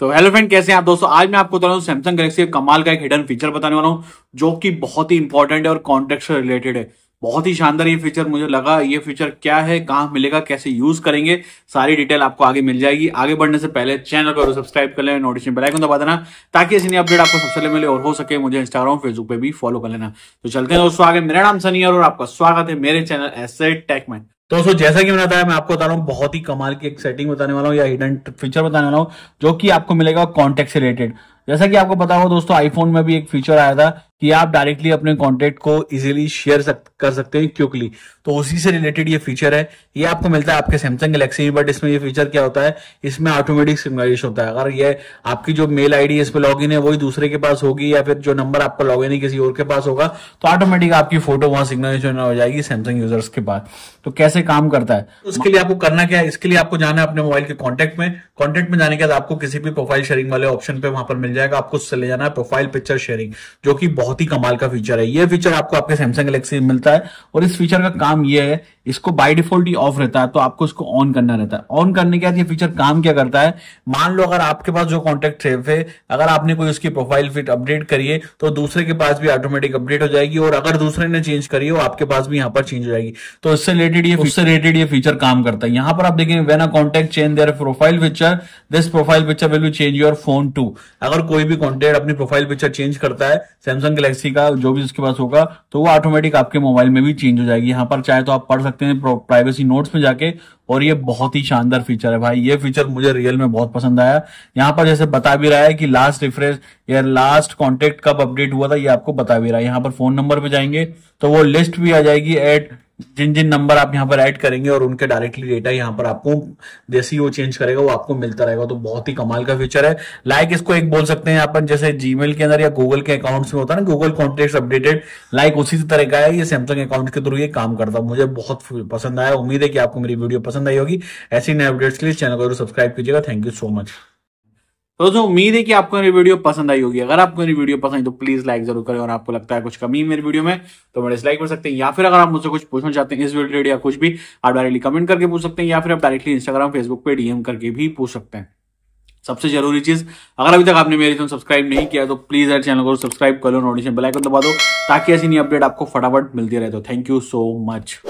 तो hello friend कैसे हैं आप दोस्तों आज मैं आपको बता रहा हूँ सैमसंग गैलेक्सी का कमाल का एक हिडन फीचर बताने वाला हूँ जो कि बहुत ही इंपॉर्टेंट है और कॉन्टेक्ट से रिलेटेड है बहुत ही शानदार ये फीचर मुझे लगा ये फीचर क्या है कहाँ मिलेगा कैसे यूज करेंगे सारी डिटेल आपको आगे मिल जाएगी आगे बढ़ने से पहले चैनल को सब्सक्राइब कर लेना नोटिफिकेशन बेल आइकन दबा देना ताकि ऐसी नई अपडेट आपको सबसे मिले और हो सके मुझे इंस्टाग्राम फेसबुक पे भी फॉलो कर लेना तो चलते हैं दोस्तों आगे मेरा नाम सनी और आपका स्वागत है मेरे चैनल एसेट टेकमैन तो दोस्तों जैसा कि मैंने बताया मैं आपको बता रहा हूँ बहुत ही कमाल की एक सेटिंग बताने वाला हूँ या हिडन फीचर बताने वाला हूँ जो कि आपको मिलेगा कॉन्टेक्ट से रिलेटेड जैसा कि आपको पता होगा दोस्तों आईफोन में भी एक फीचर आया था कि आप डायरेक्टली अपने कॉन्टेक्ट को इजिली शेयर सक, कर सकते हैं क्विकली तो उसी से रिलेटेड ये फीचर है ये आपको मिलता है आपके सैमसंग गलेक्सी में बट इसमें ये फीचर क्या होता है इसमें ऑटोमेटिक सिग्नलाइजेशन होता है अगर ये आपकी जो मेल आई है इसमें लॉग लॉग है वही दूसरे के पास होगी या फिर जो नंबर आपका लॉग इन किसी और के पास होगा तो ऑटोमेटिक आपकी फोटो वहां सिग्नलाइजेशन हो जाएगी सैमसंग यूजर्स के पास तो कैसे काम करता है उसके लिए आपको करना क्या है इसके लिए आपको जाना है अपने मोबाइल के कॉन्टेक्ट में कॉन्टेक्ट में जाने के बाद आपको किसी भी प्रोफाइल शेयरिंग वाले ऑप्शन पे वहां पर मिल जाएगा आपको उससे ले जाना है प्रोफाइल पिक्चर शेयरिंग जो कि बहुत बहुत ही कमाल का फीचर है ये फीचर आपको आपके सैमसंग गैलेक्सी में मिलता है और इस फीचर का काम ये है इसको बाय डिफॉल्ट ही ऑफ रहता है तो आपको इसको ऑन करना रहता है ऑन करने के बाद ये फीचर काम क्या करता है मान लो अगर आपके पास जो कॉन्टेक्ट सेव है अगर आपने कोई उसकी प्रोफाइल फिट अपडेट करिए तो दूसरे के पास भी ऑटोमेटिक अपडेट हो जाएगी और अगर दूसरे ने चेंज करिए हो आपके पास भी यहाँ पर चेंज हो जाएगी तो इससे रिलेटेड ये उससे रिलेटेड ये फीचर काम करता है यहाँ पर आप देखेंगे when a contact change their profile picture this profile picture will be change your phone too अगर कोई भी कॉन्टेक्ट अपनी प्रोफाइल पिक्चर चेंज करता है सैमसंग गैलेक्सी का जो भी उसके पास होगा तो वो ऑटोमेटिक आपके मोबाइल में भी चेंज हो जाएगी यहाँ पर चाहे तो आप पढ़ सकते हैं प्राइवेसी नोट्स में जाके और ये बहुत ही शानदार फीचर है भाई ये फीचर मुझे रियल में बहुत पसंद आया यहाँ पर जैसे बता भी रहा है कि लास्ट रिफ्रेश या लास्ट कॉन्टेक्ट कब अपडेट हुआ था ये आपको बता भी रहा है यहाँ पर फोन नंबर पे जाएंगे तो वो लिस्ट भी आ जाएगी एट जिन जिन नंबर आप यहाँ पर ऐड करेंगे और उनके डायरेक्टली डेटा यहाँ पर आपको जैसे ही वो चेंज करेगा वो आपको मिलता रहेगा तो बहुत ही कमाल का फीचर है लाइक इसको एक बोल सकते हैं अपन जैसे जीमेल के अंदर या गूगल के अकाउंट्स में होता है ना गूगल कॉन्टेक्ट अपडेटेड लाइक उसी तरह का है ये सैमसंग अकाउंट के थ्रू ये काम करता है मुझे बहुत पसंद आया उम्मीद है कि आपको मेरी वीडियो पसंद आई होगी ऐसी नए अपडेट्स के लिए चैनल को जरूर सब्सक्राइब कीजिएगा थैंक यू सो मच तो दोस्तों उम्मीद है कि आपको मेरी वीडियो पसंद आई होगी अगर आपको मेरी वीडियो पसंद आई तो प्लीज लाइक जरूर करें और आपको लगता है कुछ कमी मेरी वीडियो में तो मैं डिसलाइक कर सकते हैं या फिर अगर आप मुझसे कुछ पूछना चाहते हैं इस वीडियो या कुछ भी आप डायरेक्टली कमेंट करके पूछ सकते हैं या फिर आप डायरेक्टली इंस्टाग्राम फेसबुक पर डीएम करके भी पूछ सकते हैं सबसे जरूरी चीज अगर अभी तक आपने मेरे चैनल सब्सक्राइब नहीं किया तो प्लीज हर चैनल को सब्सक्राइब कर लो नोटिफिकेशन बेल आइकन दबा दो ताकि ऐसी नई अपडेट आपको फटाफट मिलती रहे तो थैंक यू सो मच